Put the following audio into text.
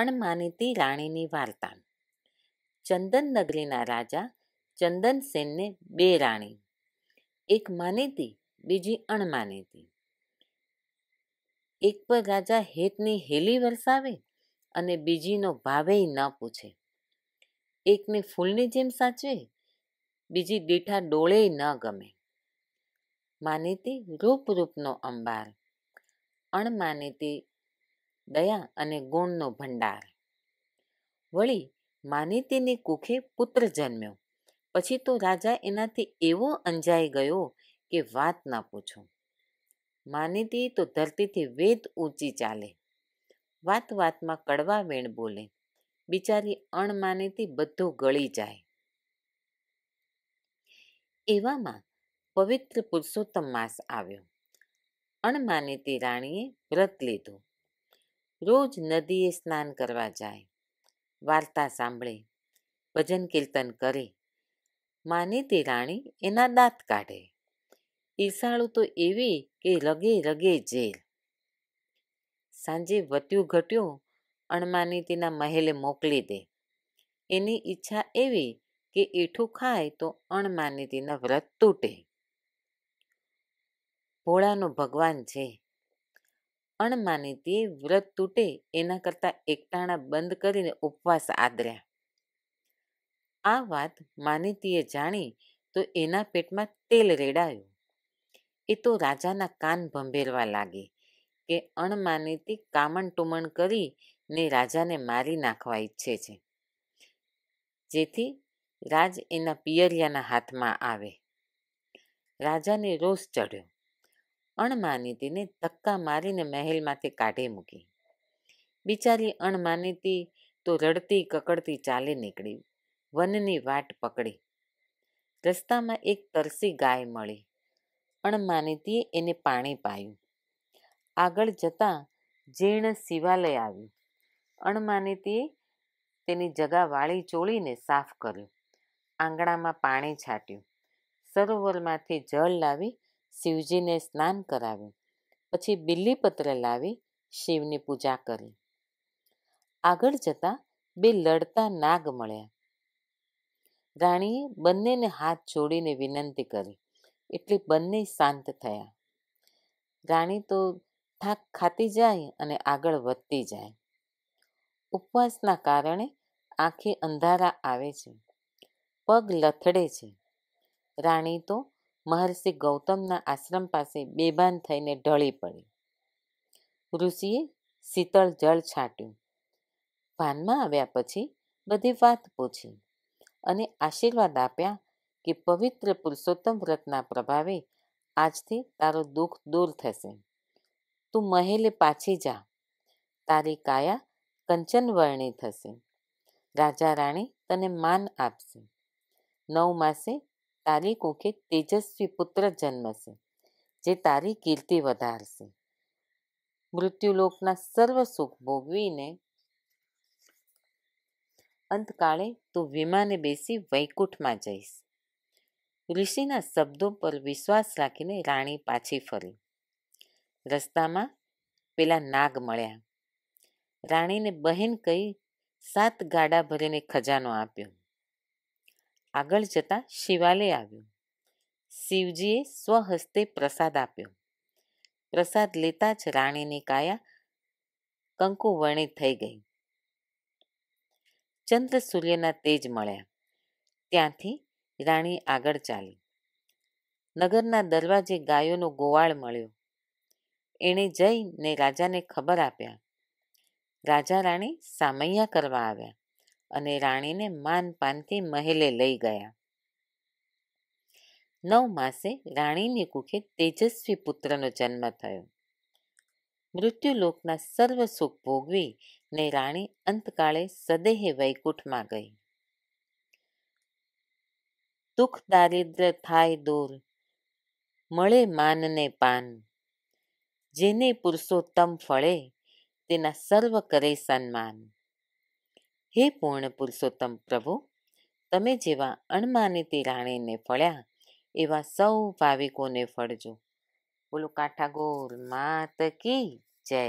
અણમાનીતી રાણીની વાર્તા ચંદન નગરીના રાજા ચંદનસેનને બે રાણી એક માનીતી બીજી અણમાનીતી એક પર રાજા હેતની હેલી વરસાવે અને બીજીનો ભાવેય ન પૂછે એકને ફૂલની જેમ સાચવે બીજી દીઠા ડોળેય ન ગમે માનીતી રૂપ રૂપનો અંબાર અણમાનીતી દયા અને ગુણનો ભંડાર વળી માનીતીની કુખે પુત્ર જન્મ્યો પછી તો રાજા એનાથી એવો અંજાઈ ગયો કે વાત ના પૂછો માનીતી તો ધરતીથી વેદ ઊંચી ચાલે વાત વાતમાં કડવા વેણ બોલે બિચારી અણમાનીતી બધું ગળી જાય એવામાં પવિત્ર પુરુષોત્તમ માસ આવ્યો અણમાનીતી રાણીએ વ્રત લીધું રોજ નદીએ સ્નાન કરવા જાય વાર્તા સાંભળે ભજન કીર્તન કરે માનીતી રાણી એના દાંત કાઢે ઈસાળું તો એવી કે રગે રગે જેલ સાંજે વત્યું ઘટ્યું અણમાનીતીના મહેલે મોકલી દે એની ઈચ્છા એવી કે એઠું ખાય તો અણમાનીતીના વ્રત તૂટે ભોળાનો ભગવાન છે અણમાને તે વ્રત તૂટે એના કરતાં એકટાણા બંધ કરીને ઉપવાસ આદર્યા આ વાત માનીતીએ જાણી તો એના પેટમાં તેલ રેડાયું એ તો રાજાના કાન ભંભેરવા લાગે કે અણમાનીતી કામણ ટુમણ કરી ને રાજાને મારી નાખવા ઈચ્છે છે જેથી રાજ એના પિયરિયાના હાથમાં આવે રાજાને રોષ ચઢ્યો અણમાનીતીને ધક્કા મારીને મહેલમાંથી કાઢી મૂકી બિચારી અણમાનીતી તો રડતી કકડતી ચાલી નીકળી વનની વાટ પકડી રસ્તામાં એક તરસી ગાય મળી અણમાનીતીએ એને પાણી પાયું આગળ જતાં જીર્ણ શિવાલય આવ્યું અણમાનીતીએ તેની જગા વાળી ચોળીને સાફ કર્યું આંગણામાં પાણી છાટ્યું સરોવરમાંથી જળ લાવી શિવજીને સ્નાન કરાવ્યું પછી બિલ્લીપત્ર લાવી શિવની પૂજા કરી આગળ જતાં બે લડતા નાગ મળ્યા રાણીએ બંનેને હાથ જોડીને વિનંતી કરી એટલે બંને શાંત થયા રાણી તો થાક ખાતી જાય અને આગળ વધતી જાય ઉપવાસના કારણે આંખે અંધારા આવે છે પગ લથડે છે રાણી તો મહર્ષિ ગૌતમના આશ્રમ પાસે બેભાન થઈને ઢળી પડી ઋષિએ શીતળ જળ છાંટ્યું ભાનમાં આવ્યા પછી બધી વાત પૂછી અને આશીર્વાદ આપ્યા કે પવિત્ર પુરુષોત્તમ વ્રતના પ્રભાવે આજથી તારો દુઃખ દૂર થશે તું મહેલે પાછી જા તારી કાયા કંચનવર્ણી થશે રાજા રાણી તને માન આપશે નવ માસે તારી કુંખે તેજસ્વી પુત્ર જન્મશે જે તારી કીર્તિ વધારશે મૃત્યુલોકના સર્વ સુખ ભોગવીને અંતકાળે તું વિમાને બેસી વૈકુંઠમાં જઈશ ઋષિના શબ્દો પર વિશ્વાસ રાખીને રાણી પાછી ફરી રસ્તામાં પેલા નાગ મળ્યા રાણીને બહેન કહી સાત ગાડા ભરીને ખજાનો આપ્યો આગળ જતાં શિવાલય આવ્યું શિવજીએ સ્વહસ્તે પ્રસાદ આપ્યો પ્રસાદ લેતા જ રાણીની કાયા કંકુ વર્ણિત થઈ ગઈ ચંદ્ર સૂર્યના તેજ મળ્યા ત્યાંથી રાણી આગળ ચાલી નગરના દરવાજે ગાયોનો ગોવાળ મળ્યો એણે જઈને રાજાને ખબર આપ્યા રાજા રાણી સામૈયા કરવા આવ્યા અને રાણીને માન પાનથી મહેલે લઈ ગયા નવ માસે રાણીની કુખે તેજસ્વી પુત્રનો જન્મ થયો મૃત્યુલોકના સર્વ સુખ ભોગવી ને રાણી અંતકાળે સદેહે વૈકુંઠમાં ગઈ દુઃખ દારિદ્ર થાય દૂર મળે માનને પાન જેને પુરુષોત્તમ ફળે તેના સર્વ કરે સન્માન હે પૂર્ણ પુરુષોત્તમ પ્રભુ તમે જેવા અણમાનીતી રાણીને ફળ્યા એવા સૌ ભાવિકોને ફળજો બોલો કાંઠાગોર માત કી જય